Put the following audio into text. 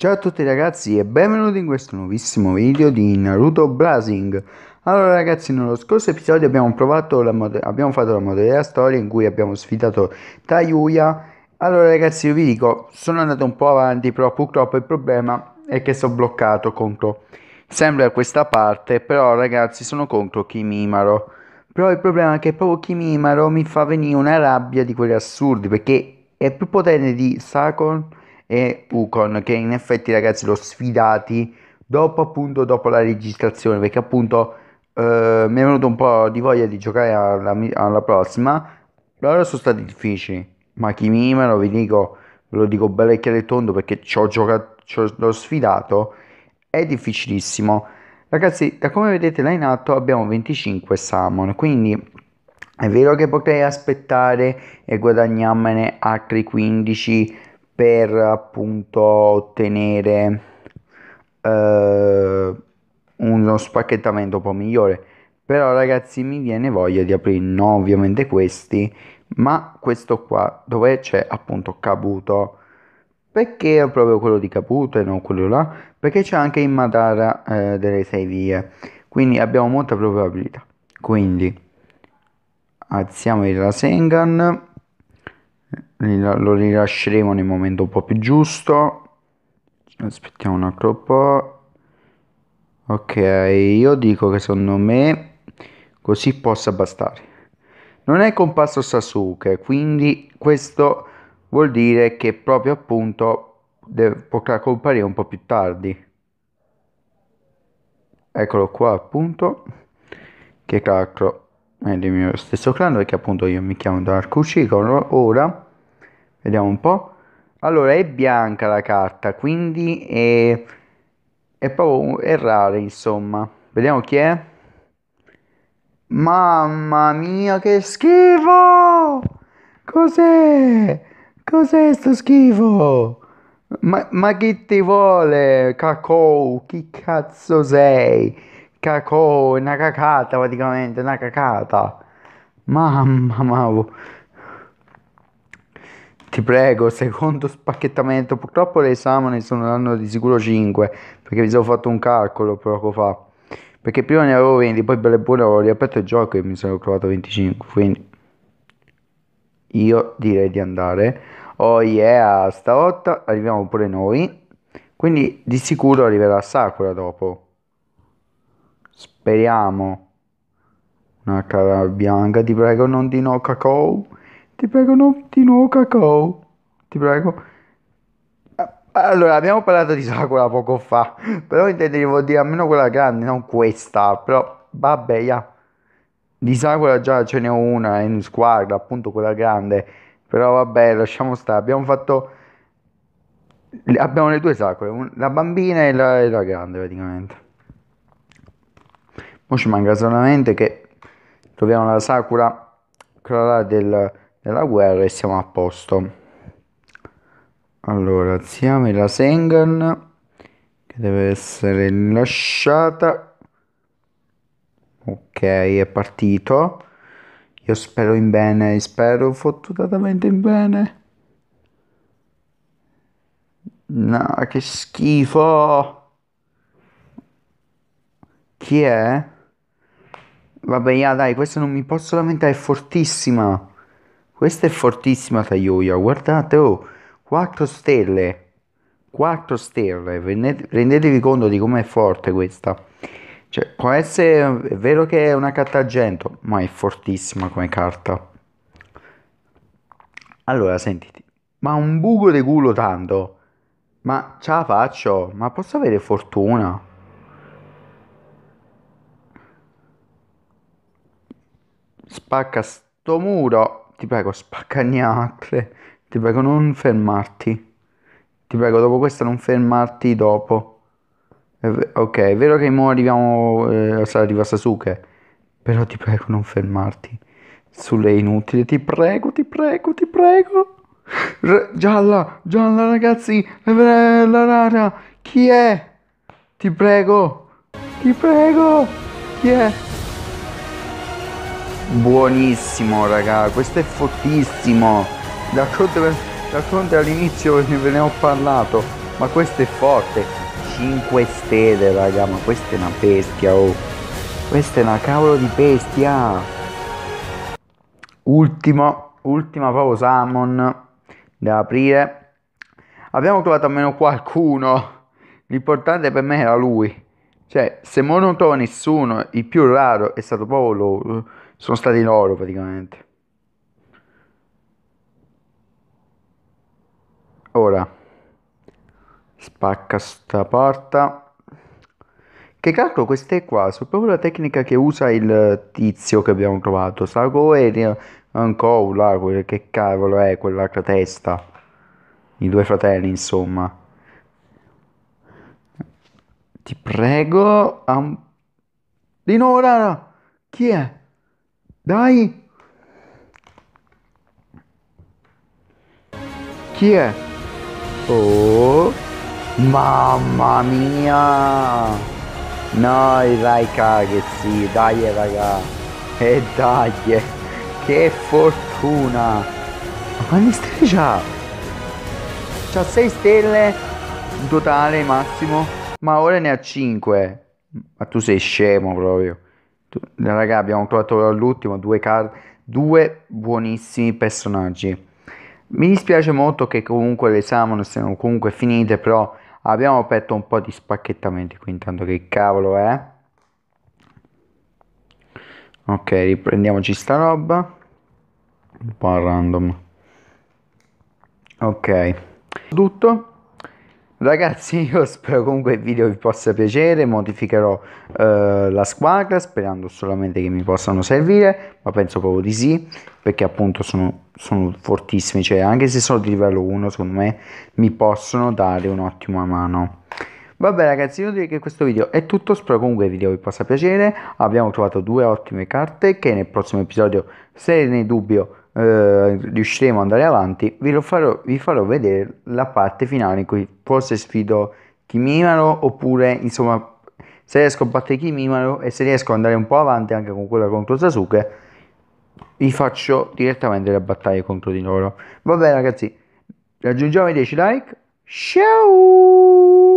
Ciao a tutti ragazzi e benvenuti in questo nuovissimo video di Naruto Blazing Allora ragazzi nello scorso episodio abbiamo, provato la abbiamo fatto la modalità storia in cui abbiamo sfidato Tayuya Allora ragazzi io vi dico sono andato un po' avanti però purtroppo il problema è che sono bloccato contro sempre a questa parte però ragazzi sono contro Kimimaro Però il problema è che proprio Kimimaro mi fa venire una rabbia di quelli assurdi perché è più potente di Sakon e Ucon che in effetti ragazzi l'ho sfidati dopo appunto dopo la registrazione perché appunto eh, mi è venuto un po' di voglia di giocare alla, alla prossima loro sono stati difficili ma chi mi lo vi dico ve lo dico bello e chiaro e tondo perché ci ho giocato ci ho, l'ho sfidato è difficilissimo ragazzi da come vedete là in atto abbiamo 25 salmon quindi è vero che potrei aspettare e guadagnarmene altri 15 per appunto ottenere eh, uno spacchettamento un po' migliore però ragazzi mi viene voglia di aprire no ovviamente questi ma questo qua dove c'è appunto Kabuto perché è proprio quello di Kabuto e non quello là perché c'è anche in Madara eh, delle sei vie quindi abbiamo molta probabilità quindi alziamo il Rasengan eh, lo rilasceremo nel momento un po' più giusto aspettiamo un altro po' ok io dico che secondo me così possa bastare non è compasso Sasuke quindi questo vuol dire che proprio appunto deve, potrà comparire un po' più tardi eccolo qua appunto che cacchio eh, del mio stesso clan perché appunto io mi chiamo Dark Ucicolo ora vediamo un po' allora è bianca la carta quindi è, è proprio è rara insomma vediamo chi è mamma mia che schifo cos'è cos'è sto schifo ma, ma chi ti vuole cacao chi cazzo sei cacò, è una cacata praticamente, una cacata. Mamma mavo. Ti prego, secondo spacchettamento. Purtroppo le esami sono l'anno di sicuro 5, perché mi sono fatto un calcolo poco fa. Perché prima ne avevo 20, poi per le buone ho riaperto il gioco e mi sono trovato 25, quindi io direi di andare. Oh yeah, stavolta arriviamo pure noi. Quindi di sicuro arriverà Sakura dopo. Speriamo. Una cara bianca, ti prego non di no cacao. Ti prego non di no cacao. Ti prego. Eh, allora, abbiamo parlato di Sakura poco fa, però intendevo dire almeno quella grande, non questa, però vabbè, yeah. Di Sakura già ce n'è una in squadra, appunto quella grande, però vabbè, lasciamo stare, abbiamo fatto... Abbiamo le due Sakura, la bambina e la, e la grande praticamente. Ora ci manca solamente che troviamo la Sakura crollata del, della guerra e siamo a posto. Allora, alziamo la Sengan che deve essere lasciata. Ok, è partito. Io spero in bene, spero fottutamente in bene. No, che schifo! Chi è? Vabbè, yeah, dai, questa non mi posso lamentare, è fortissima. Questa è fortissima Taioia, guardate, oh, 4 stelle. 4 stelle, rendetevi conto di com'è forte questa. Cioè, può essere, è vero che è una carta argento, ma è fortissima come carta. Allora, sentiti, ma un buco di culo tanto. Ma ce la faccio, ma posso avere fortuna? spacca sto muro, ti prego, spacca gnacle, ti prego non fermarti, ti prego dopo questa non fermarti dopo. Ok, è vero che mo arriviamo, eh, arriva Sasuke, però ti prego non fermarti. Sulle inutili, ti prego, ti prego, ti prego. R- gialla, gialla ragazzi, la rara, chi è? Ti prego, ti prego, chi è? Buonissimo raga, questo è fortissimo. D'altronde all'inizio ve ne ho parlato, ma questo è forte. 5 stelle raga, ma questa è una bestia oh. Questa è una cavolo di bestia. Ultimo, ultima proprio salmon da aprire. Abbiamo trovato almeno qualcuno. L'importante per me era lui. Cioè, se Monotono nessuno, il più raro è stato proprio loro. Sono stati loro praticamente. Ora, spacca sta porta. Che calcolo queste qua, sono proprio la tecnica che usa il tizio che abbiamo trovato. Sago e ancora, che cavolo è quell'altra testa. I due fratelli, insomma. Ti prego, am... Dinora, chi è? Dai! Chi è? Oh! Mamma mia! No, dai cagazzi, dai raga! E dai! Eh. Che fortuna! Ma quanti stelle c'ha? C'ha 6 stelle in totale massimo ma ora ne ha 5. Ma tu sei scemo proprio. Tu, raga, abbiamo trovato all'ultimo due, card, due buonissimi personaggi. Mi dispiace molto che comunque le Summon siano comunque finite, però abbiamo aperto un po' di spacchettamenti qui intanto che cavolo è. Ok, riprendiamoci sta roba. Un po' a random. Ok. Tutto. Ragazzi, io spero comunque il video vi possa piacere, modificherò eh, la squadra sperando solamente che mi possano servire, ma penso proprio di sì, perché appunto sono, sono fortissimi, cioè anche se sono di livello 1, secondo me mi possono dare un'ottima mano. Vabbè ragazzi, io direi che questo video è tutto, spero comunque il video vi possa piacere, abbiamo trovato due ottime carte che nel prossimo episodio, se ne dubbio, eh, riusciremo ad andare avanti, vi, farò, vi farò vedere la parte finale in cui forse sfido Kimimaro oppure insomma se riesco a battere Kimimaro e se riesco ad andare un po' avanti anche con quella contro Sasuke vi faccio direttamente la battaglia contro di loro. Vabbè ragazzi, raggiungiamo i 10 like. Ciao!